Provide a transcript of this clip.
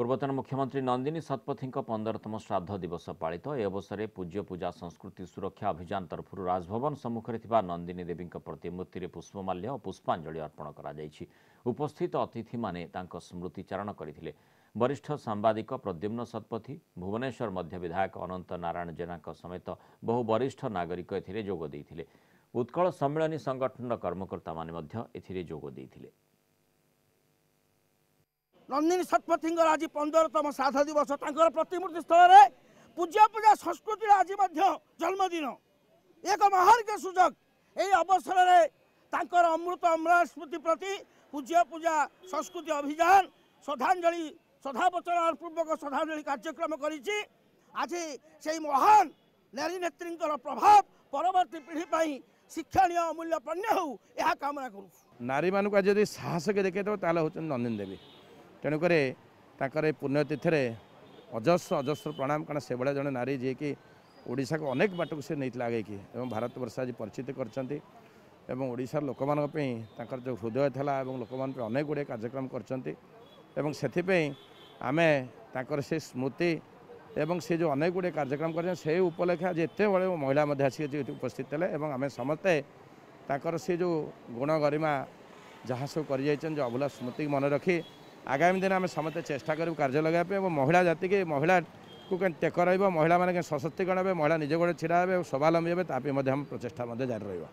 ପୂର୍ବତନ ମୁଖ୍ୟମନ୍ତ୍ରୀ ନନ୍ଦିନୀ ଶତପଥୀଙ୍କ ପନ୍ଦରତମ ଶ୍ରାଦ୍ଧ ଦିବସ ପାଳିତ ଏ ଅବସରରେ ପୂଜ୍ୟ ପୂଜା ସଂସ୍କୃତି ସୁରକ୍ଷା ଅଭିଯାନ ତରଫରୁ ରାଜଭବନ ସମ୍ମୁଖରେ ଥିବା ନନ୍ଦିନୀ ଦେବୀଙ୍କ ପ୍ରତିମୂର୍ତ୍ତିରେ ପୁଷ୍ପମାଲ୍ୟ ଓ ପୁଷ୍ପାଞ୍ଜଳି ଅର୍ପଣ କରାଯାଇଛି ଉପସ୍ଥିତ ଅତିଥିମାନେ ତାଙ୍କ ସ୍ମୃତିଚାରଣ କରିଥିଲେ ବରିଷ୍ଠ ସାମ୍ବାଦିକ ପ୍ରଦ୍ୟୁମ୍ନ ଶତପଥୀ ଭୁବନେଶ୍ୱର ମଧ୍ୟ ବିଧାୟକ ଅନନ୍ତ ନାରାୟଣ ଜେନାଙ୍କ ସମେତ ବହୁ ବରିଷ୍ଠ ନାଗରିକ ଏଥିରେ ଯୋଗ ଦେଇଥିଲେ ଉତ୍କଳ ସମ୍ମିଳନୀ ସଂଗଠନର କର୍ମକର୍ତ୍ତାମାନେ ମଧ୍ୟ ଏଥିରେ ଯୋଗ ଦେଇଥିଲେ ନନ୍ଦିନୀ ଶତପଥୀଙ୍କର ଆଜି ପନ୍ଦରତମ ସାଧ ଦିବସ ତାଙ୍କର ପ୍ରତିମୂର୍ତ୍ତି ସ୍ଥଳରେ ପୂଜା ପୂଜା ସଂସ୍କୃତିର ଆଜି ମଧ୍ୟ ଜନ୍ମଦିନ ଏକ ମହାର୍ଘ ସୁଯୋଗ ଏହି ଅବସରରେ ତାଙ୍କର ଅମୃତ ଅମ୍ଳ ସ୍ମୃତି ପ୍ରତି ପୂଜ୍ୟ ପୂଜା ସଂସ୍କୃତି ଅଭିଯାନ ଶ୍ରଦ୍ଧାଞ୍ଜଳି ଶ୍ରଦ୍ଧାବଚନ ପୂର୍ବକ ଶ୍ରଦ୍ଧାଞ୍ଜଳି କାର୍ଯ୍ୟକ୍ରମ କରିଛି ଆଜି ସେହି ମହାନ ନାରୀ ନେତ୍ରୀଙ୍କର ପ୍ରଭାବ ପରବର୍ତ୍ତୀ ପିଢ଼ି ପାଇଁ ଶିକ୍ଷଣୀୟ ଅମୂଲ୍ୟ ପଣ୍ୟ ହେଉ ଏହା କାମନା କରୁଛୁ ନାରୀମାନଙ୍କୁ ଆଜି ଯଦି ସାହସକେ ଦେଖେଇଦେବ ତାହେଲେ ହେଉଛନ୍ତି ନନ୍ଦିନୀ ଦେବୀ ତେଣୁକରି ତାଙ୍କର ଏ ପୁଣ୍ୟତିଥିରେ ଅଜସ୍ର ଅଜସ୍ର ପ୍ରଣାମ କାରଣ ସେଭଳିଆ ଜଣେ ନାରୀ ଯିଏକି ଓଡ଼ିଶାକୁ ଅନେକ ବାଟକୁ ସେ ନେଇଥିଲେ ଆଗେଇକି ଏବଂ ଭାରତବର୍ଷ ଆଜି ପରିଚିତ କରିଛନ୍ତି ଏବଂ ଓଡ଼ିଶାର ଲୋକମାନଙ୍କ ପାଇଁ ତାଙ୍କର ଯେଉଁ ହୃଦୟ ଥିଲା ଏବଂ ଲୋକମାନଙ୍କ ପାଇଁ ଅନେକ ଗୁଡ଼ିଏ କାର୍ଯ୍ୟକ୍ରମ କରିଛନ୍ତି ଏବଂ ସେଥିପାଇଁ ଆମେ ତାଙ୍କର ସେ ସ୍ମୃତି ଏବଂ ସେ ଯେଉଁ ଅନେକ ଗୁଡ଼ିଏ କାର୍ଯ୍ୟକ୍ରମ କରିଛନ୍ତି ସେ ଉପଲକ୍ଷେ ଆଜି ଏତେବେଳେ ମହିଳା ମଧ୍ୟ ଆସିକି ଏଠି ଉପସ୍ଥିତ ହେଲେ ଏବଂ ଆମେ ସମସ୍ତେ ତାଙ୍କର ସେ ଯେଉଁ ଗୁଣ ଗରିମା ଯାହା ସବୁ କରିଯାଇଛନ୍ତି ଯେଉଁ ଅଭୁଲା ସ୍ମୃତିକୁ ମନେ ରଖି ଆଗାମୀ ଦିନ ଆମେ ସମସ୍ତେ ଚେଷ୍ଟା କରିବୁ କାର୍ଯ୍ୟ ଲଗାଇବା ପାଇଁ ଏବଂ ମହିଳା ଜାତିକି ମହିଳାକୁ କେମିତି ଟେକ ରହିବ ମହିଳାମାନେ କେମିତି ସଶକ୍ତିକରଣ ହେବେ ମହିଳା ନିଜ ଗୋଡ଼ରେ ଛିଡ଼ା ହେବେ ସ୍ୱାବଲମ୍ବୀ ହେବେ ତା ପାଇଁ ମଧ୍ୟ ଆମ ପ୍ରଚେଷ୍ଟା ମଧ୍ୟ ଜାରି ରହିବ